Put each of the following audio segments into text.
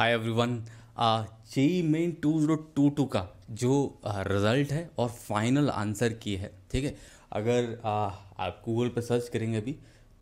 हाय everyone JEE main two zero two two का जो result है और फाइनल आंसर की है ठीक है अगर आप गूगल पे सर्च करेंगे अभी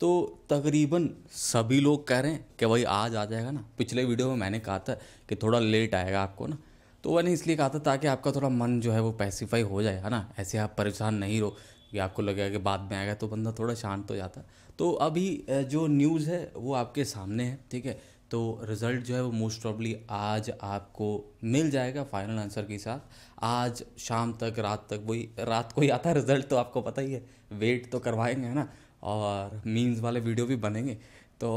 तो तकरीबन सभी लोग कह रहे हैं कि भाई आज आ जाएगा ना पिछले वीडियो में मैंने कहा था कि थोड़ा लेट आएगा आपको ना तो मैंने इसलिए कहा था ताकि आपका थोड़ा मन जो है वो पैसिफाई हो जाए है ना ऐसे आप परेशान नहीं रहो कि आपको लगेगा कि बाद में आएगा तो बंदा थोड़ा शांत हो जाता है तो अभी जो न्यूज़ है वो आपके सामने है ठीक है तो रिज़ल्ट जो है वो मोस्ट प्रॉब्ली आज आपको मिल जाएगा फाइनल आंसर के साथ आज शाम तक रात तक वही रात को ही आता है रिज़ल्ट तो आपको पता ही है वेट तो करवाएंगे है ना और मीन्स वाले वीडियो भी बनेंगे तो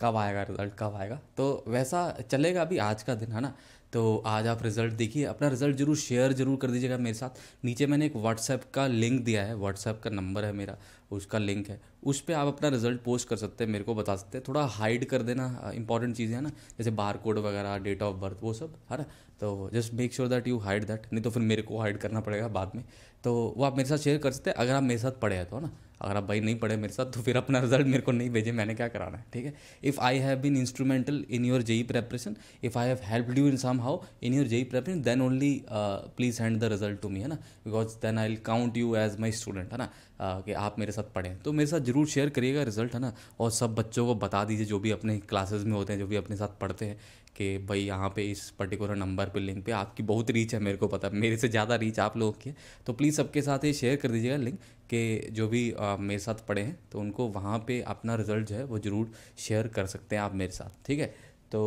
कब आएगा रिज़ल्ट कब आएगा तो वैसा चलेगा अभी आज का दिन है ना तो आज आप रिज़ल्ट देखिए अपना रिज़ल्ट जरूर शेयर जरूर कर दीजिएगा मेरे साथ नीचे मैंने एक व्हाट्सएप का लिंक दिया है व्हाट्सएप का नंबर है मेरा उसका लिंक है उस पर आप अपना रिज़ल्ट पोस्ट कर सकते हैं मेरे को बता सकते हैं थोड़ा हाइड कर देना इंपॉर्टेंट चीज़ें हैं ना जैसे बार कोड वगैरह डेट ऑफ बर्थ वो सब है ना तो just make sure that you hide that नहीं तो फिर मेरे को हाइड करना पड़ेगा बाद में तो वो आप मेरे साथ शेयर कर सकते हैं अगर आप मेरे साथ पढ़े हैं तो है ना अगर आप भाई नहीं पढ़े मेरे साथ तो फिर अपना रिजल्ट मेरे को नहीं भेजे मैंने क्या कराना है ठीक है if I have been instrumental in your JEE preparation if I have help you in somehow in your JEE preparation then only please hand the result to me है ना because then I will count you as my student है ना uh, कि आप मेरे साथ पढ़ें तो मेरे साथ जरूर शेयर करिएगा रिजल्ट है ना और सब बच्चों को बता दीजिए जो भी अपने क्लासेज में होते हैं जो भी अपने साथ पढ़ते हैं कि भाई यहाँ पे इस पर्टिकुलर नंबर पे लिंक पे आपकी बहुत रीच है मेरे को पता मेरे से ज़्यादा रीच आप लोगों की है तो प्लीज़ सबके साथ ये शेयर कर दीजिएगा लिंक के जो भी मेरे साथ पढ़े हैं तो उनको वहाँ पे अपना रिज़ल्ट जो है वो ज़रूर शेयर कर सकते हैं आप मेरे साथ ठीक है तो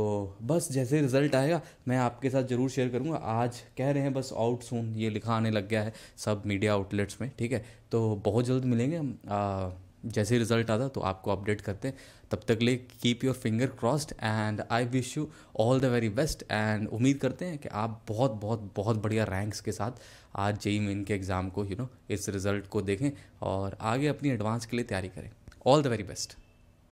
बस जैसे रिज़ल्ट आएगा मैं आपके साथ ज़रूर शेयर करूँगा आज कह रहे हैं बस आउट सून ये लिखा आने लग गया है सब मीडिया आउटलेट्स में ठीक है तो बहुत जल्द मिलेंगे हम जैसे रिजल्ट आता तो आपको अपडेट करते हैं तब तक ले keep your finger crossed and I wish you all the very best and उम्मीद करते हैं कि आप बहुत बहुत बहुत बढ़िया रैंक्स के साथ आज जेई मेन e e के एग्ज़ाम को यू you नो know, इस रिज़ल्ट को देखें और आगे अपनी एडवांस के लिए तैयारी करें ऑल द वेरी बेस्ट